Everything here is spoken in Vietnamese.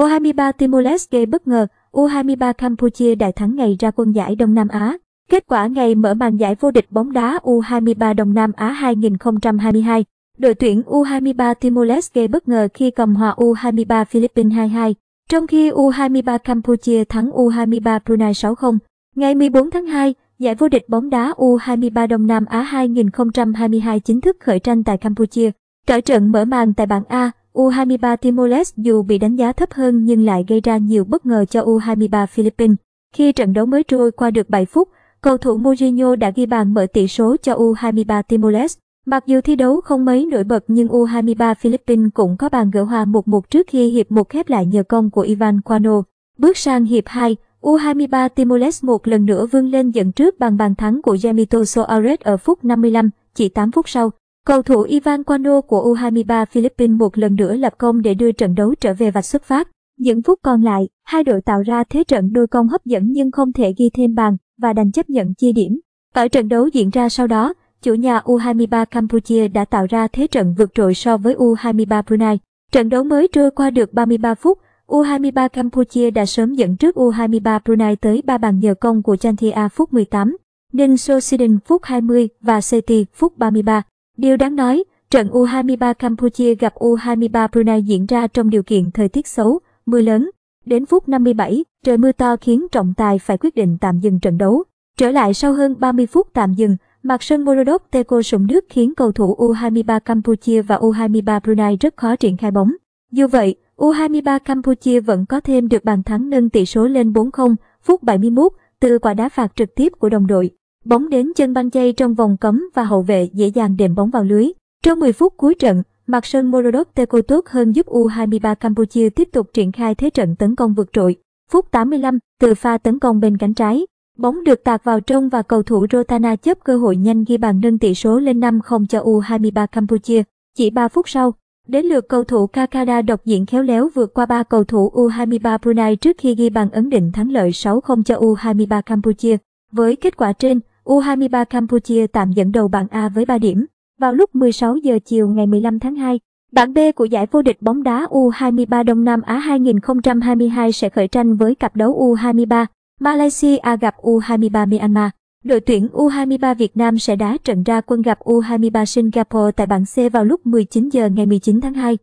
U23 Timor-Leste bất ngờ, U23 Campuchia đại thắng ngày ra quân giải Đông Nam Á. Kết quả ngày mở màn giải vô địch bóng đá U23 Đông Nam Á 2022, đội tuyển U23 Timor-Leste bất ngờ khi cầm hòa U23 Philippines 2-2, trong khi U23 Campuchia thắng U23 Brunei 6-0. Ngày 14 tháng 2, giải vô địch bóng đá U23 Đông Nam Á 2022 chính thức khởi tranh tại Campuchia. Trở trận mở màn tại bảng A, U23 Timor-Leste dù bị đánh giá thấp hơn nhưng lại gây ra nhiều bất ngờ cho U23 Philippines. Khi trận đấu mới trôi qua được 7 phút, cầu thủ Mourinho đã ghi bàn mở tỷ số cho U23 Timor-Leste. Mặc dù thi đấu không mấy nổi bật nhưng U23 Philippines cũng có bàn gỡ hòa 1-1 trước khi hiệp một khép lại nhờ công của Ivan Quano. Bước sang hiệp 2, U23 Timor-Leste một lần nữa vươn lên dẫn trước bằng bàn thắng của Yamito Soares ở phút 55, chỉ 8 phút sau. Cầu thủ Ivan Quano của U23 Philippines một lần nữa lập công để đưa trận đấu trở về vạch xuất phát. Những phút còn lại, hai đội tạo ra thế trận đôi công hấp dẫn nhưng không thể ghi thêm bàn và đành chấp nhận chia điểm. Ở trận đấu diễn ra sau đó, chủ nhà U23 Campuchia đã tạo ra thế trận vượt trội so với U23 Brunei. Trận đấu mới trôi qua được 33 phút, U23 Campuchia đã sớm dẫn trước U23 Brunei tới 3 bàn nhờ công của Chantia phút 18, Ninh Sosiden phút 20 và Seti phút 33. Điều đáng nói, trận U23 Campuchia gặp U23 Brunei diễn ra trong điều kiện thời tiết xấu, mưa lớn. Đến phút 57, trời mưa to khiến trọng tài phải quyết định tạm dừng trận đấu. Trở lại sau hơn 30 phút tạm dừng, mặt sân Morodok Teco sụm nước khiến cầu thủ U23 Campuchia và U23 Brunei rất khó triển khai bóng. Dù vậy, U23 Campuchia vẫn có thêm được bàn thắng nâng tỷ số lên 4-0, phút 71, từ quả đá phạt trực tiếp của đồng đội bóng đến chân băng chay trong vòng cấm và hậu vệ dễ dàng đệm bóng vào lưới. Trong 10 phút cuối trận, mặt sân Morodok Teco tốt hơn giúp U23 Campuchia tiếp tục triển khai thế trận tấn công vượt trội. Phút 85, từ pha tấn công bên cánh trái, bóng được tạt vào trong và cầu thủ Rotana chấp cơ hội nhanh ghi bàn nâng tỷ số lên 5-0 cho U23 Campuchia. Chỉ 3 phút sau, đến lượt cầu thủ Kakada độc diện khéo léo vượt qua ba cầu thủ U23 Brunei trước khi ghi bàn ấn định thắng lợi 6-0 cho U23 Campuchia. Với kết quả trên, U23 Campuchia tạm dẫn đầu bảng A với 3 điểm. Vào lúc 16 giờ chiều ngày 15 tháng 2, bảng B của giải vô địch bóng đá U23 Đông Nam Á 2022 sẽ khởi tranh với cặp đấu U23 Malaysia gặp U23 Myanmar. Đội tuyển U23 Việt Nam sẽ đá trận ra quân gặp U23 Singapore tại bảng C vào lúc 19 giờ ngày 19 tháng 2.